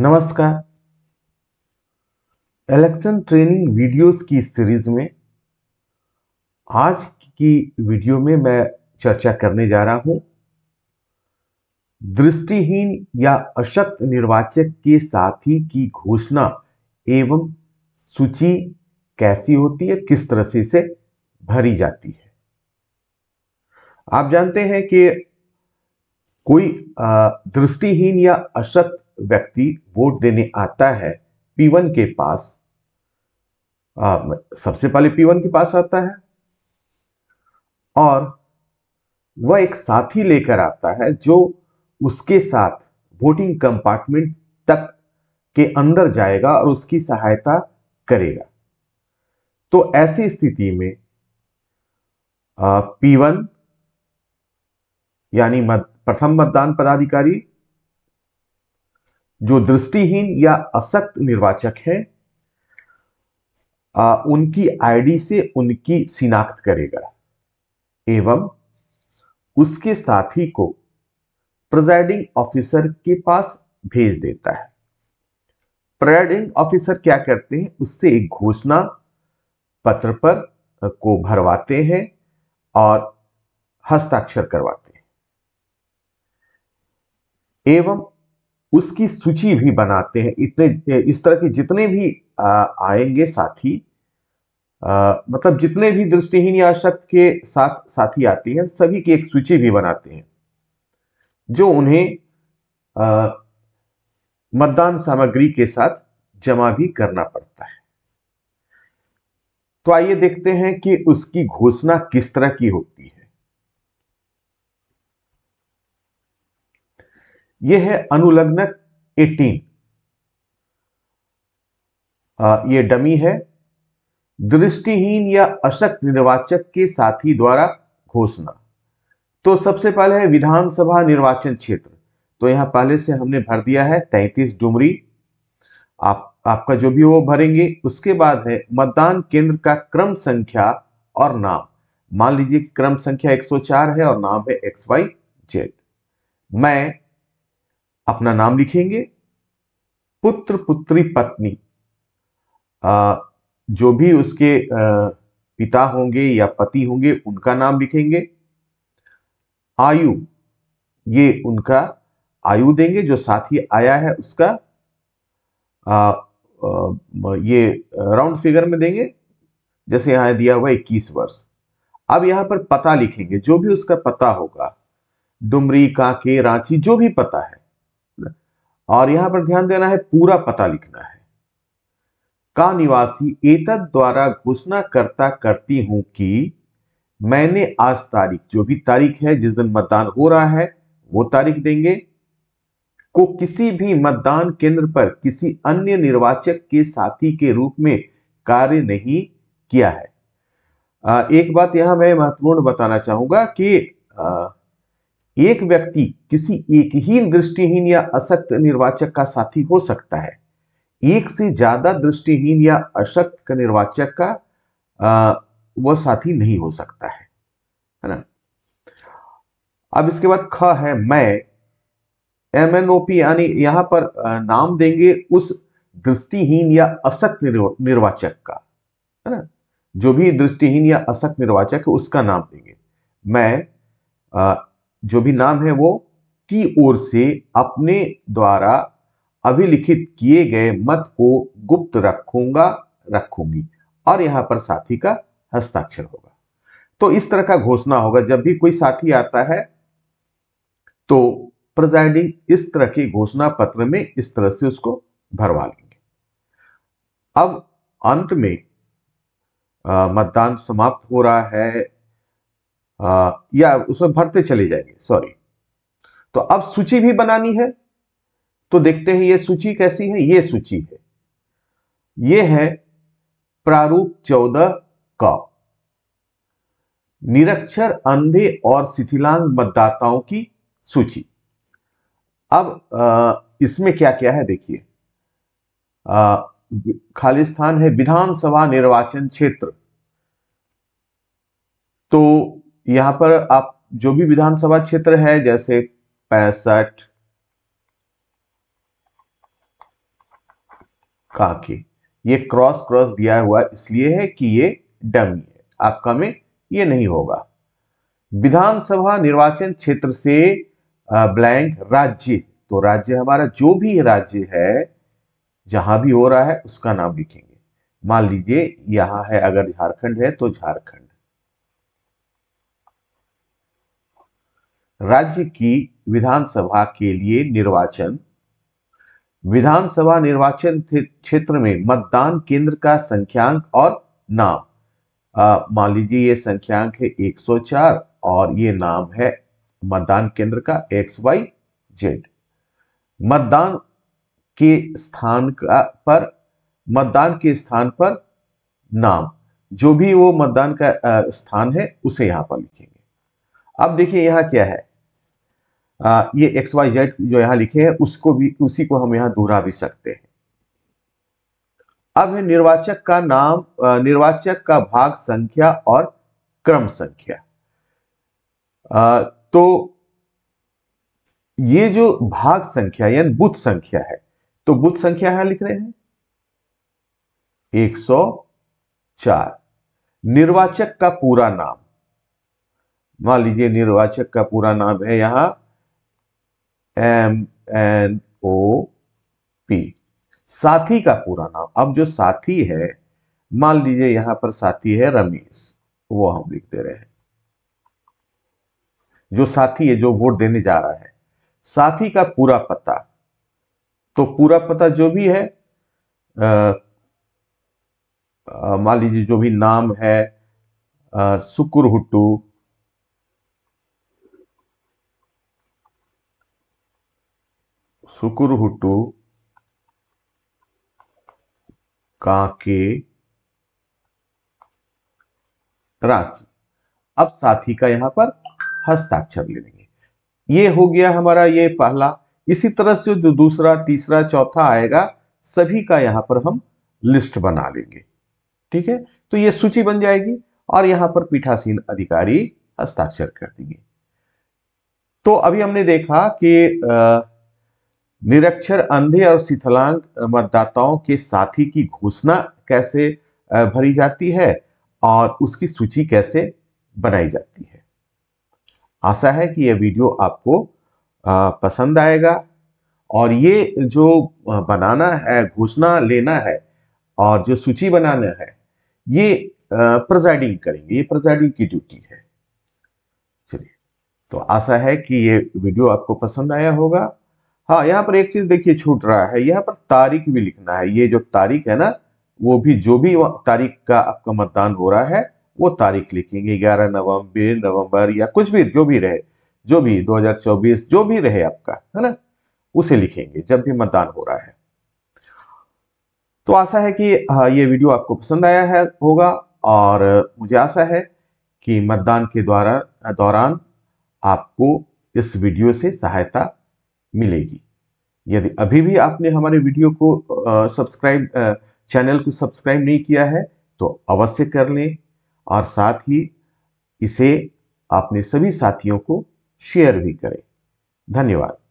नमस्कार election training videos की series में आज की वीडियो में मैं चर्चा करने जा रहा हूं दृष्टिहीन या अशक्त निर्वाचक के साथी की घोषणा एवं सूची कैसी होती है किस तरह से इसे भरी जाती है आप जानते हैं कि कोई दृष्टिहीन या अशक्त व्यक्ति वोट देने आता है पीवन के पास आ, सबसे पहले पीवन के पास आता है और वह एक साथी लेकर आता है जो उसके साथ वोटिंग कंपार्टमेंट तक के अंदर जाएगा और उसकी सहायता करेगा तो ऐसी स्थिति में पीवन यानी मत, प्रथम मतदान पदाधिकारी जो दृष्टिहीन या असक्त निर्वाचक है आ, उनकी आईडी से उनकी शिनाख्त करेगा एवं उसके साथी को प्रेजाइडिंग ऑफिसर के पास भेज देता है प्रेजाइडिंग ऑफिसर क्या करते हैं उससे एक घोषणा पत्र पर को भरवाते हैं और हस्ताक्षर करवाते हैं एवं उसकी सूची भी बनाते हैं इतने इस तरह के जितने भी आएंगे साथी आ, मतलब जितने भी दृष्टिहीन या शक्त के साथ साथी आते हैं सभी की एक सूची भी बनाते हैं जो उन्हें मतदान सामग्री के साथ जमा भी करना पड़ता है तो आइए देखते हैं कि उसकी घोषणा किस तरह की होती है यह है अनुलग्नक 18 आ, ये डमी है दृष्टिहीन या अशक्त निर्वाचक के साथी द्वारा घोषणा तो सबसे पहले है विधानसभा निर्वाचन क्षेत्र तो यहां पहले से हमने भर दिया है तैतीस डुमरी आप आपका जो भी वो भरेंगे उसके बाद है मतदान केंद्र का क्रम संख्या और नाम मान लीजिए कि क्रम संख्या 104 है और नाम है एक्स वाई जेड मैं अपना नाम लिखेंगे पुत्र पुत्री पत्नी आ, जो भी उसके आ, पिता होंगे या पति होंगे उनका नाम लिखेंगे आयु ये उनका आयु देंगे जो साथी आया है उसका आ, आ, ये राउंड फिगर में देंगे जैसे यहां दिया हुआ इक्कीस वर्ष अब यहां पर पता लिखेंगे जो भी उसका पता होगा डुमरी कांके रांची जो भी पता है और यहां पर ध्यान देना है पूरा पता लिखना है का निवासी एतद द्वारा घोषणा करता करती हूं कि मैंने आज तारीख जो भी तारीख है जिस दिन मतदान हो रहा है वो तारीख देंगे को किसी भी मतदान केंद्र पर किसी अन्य निर्वाचक के साथी के रूप में कार्य नहीं किया है एक बात यहां मैं महत्वपूर्ण बताना चाहूंगा कि एक व्यक्ति किसी एक ही दृष्टिहीन या अशक्त निर्वाचक का साथी हो सकता है एक से ज्यादा दृष्टिहीन या अशक्त का निर्वाचक का वह साथी नहीं हो सकता है है ना अब इसके बाद ख है मैं एम एन ओ पी यानी यहां पर नाम देंगे उस दृष्टिहीन या अशक्त निर्वाचक का है ना जो भी दृष्टिहीन या अशक्त निर्वाचक है उसका नाम देंगे मैं जो भी नाम है वो की ओर से अपने द्वारा अभिलिखित किए गए मत को गुप्त रखूंगा रखूंगी और यहां पर साथी का हस्ताक्षर होगा तो इस तरह का घोषणा होगा जब भी कोई साथी आता है तो प्रेजाइडिंग इस तरह के घोषणा पत्र में इस तरह से उसको भरवा लेंगे अब अंत में मतदान समाप्त हो रहा है या उसमें भरते चले जाएंगे सॉरी तो अब सूची भी बनानी है तो देखते हैं ये सूची कैसी है ये सूची है ये है प्रारूप चौदह का निरक्षर अंधे और शिथिलांग मतदाताओं की सूची अब इसमें क्या क्या है देखिए खालिस्तान है विधानसभा निर्वाचन क्षेत्र तो यहां पर आप जो भी विधानसभा क्षेत्र है जैसे पैंसठ काके ये क्रॉस क्रॉस दिया हुआ इसलिए है कि ये डमी है आपका में ये नहीं होगा विधानसभा निर्वाचन क्षेत्र से ब्लैंक राज्य तो राज्य हमारा जो भी राज्य है जहां भी हो रहा है उसका नाम लिखेंगे मान लीजिए यहां है अगर झारखंड है तो झारखंड राज्य की विधानसभा के लिए निर्वाचन विधानसभा निर्वाचन क्षेत्र में मतदान केंद्र का संख्यांक और नाम मान लीजिए ये संख्यांक है 104 और ये नाम है मतदान केंद्र का एक्स वाई जेड मतदान के स्थान का पर मतदान के स्थान पर नाम जो भी वो मतदान का स्थान है उसे यहां पर लिखेंगे अब देखिए यहां क्या है ये एक्स वाई जेड जो यहां लिखे हैं उसको भी उसी को हम यहां दोहरा भी सकते हैं अब है निर्वाचक का नाम निर्वाचक का भाग संख्या और क्रम संख्या तो ये जो भाग संख्या यानी बुद्ध संख्या है तो बुद्ध संख्या यहां लिख रहे हैं 104 निर्वाचक का पूरा नाम मान लीजिए निर्वाचक का पूरा नाम है यहां एम एन ओ पी साथी का पूरा नाम अब जो साथी है मान लीजिए यहां पर साथी है रमेश वो हम लिख दे रहे हैं जो साथी है जो वोट देने जा रहा है साथी का पूरा पता तो पूरा पता जो भी है मान लीजिए जो भी नाम है सुकुर हुट्टू सुकुरहुटु काके रांची अब साथी का यहां पर हस्ताक्षर ले लेंगे ये हो गया हमारा ये पहला इसी तरह से जो दूसरा तीसरा चौथा आएगा सभी का यहां पर हम लिस्ट बना लेंगे ठीक है तो ये सूची बन जाएगी और यहां पर पीठासीन अधिकारी हस्ताक्षर कर देंगे तो अभी हमने देखा कि आ, निरक्षर अंधे और शीतलांग मतदाताओं के साथी की घोषणा कैसे भरी जाती है और उसकी सूची कैसे बनाई जाती है आशा है कि यह वीडियो आपको पसंद आएगा और ये जो बनाना है घोषणा लेना है और जो सूची बनाना है ये प्रजाइडिंग करेंगे ये प्रजाइडिंग की ड्यूटी है चलिए तो आशा है कि ये वीडियो आपको पसंद आया होगा हाँ यहाँ पर एक चीज देखिए छूट रहा है यहाँ पर तारीख भी लिखना है ये जो तारीख है ना वो भी जो भी तारीख का आपका मतदान हो रहा है वो तारीख लिखेंगे ग्यारह नवंबर नवंबर या कुछ भी जो भी रहे जो भी 2024 जो भी रहे आपका है ना उसे लिखेंगे जब भी मतदान हो रहा है तो आशा है कि हाँ, ये वीडियो आपको पसंद आया है होगा और मुझे आशा है कि मतदान के द्वारा दौरान आपको इस वीडियो से सहायता मिलेगी यदि अभी भी आपने हमारे वीडियो को सब्सक्राइब चैनल को सब्सक्राइब नहीं किया है तो अवश्य कर लें और साथ ही इसे अपने सभी साथियों को शेयर भी करें धन्यवाद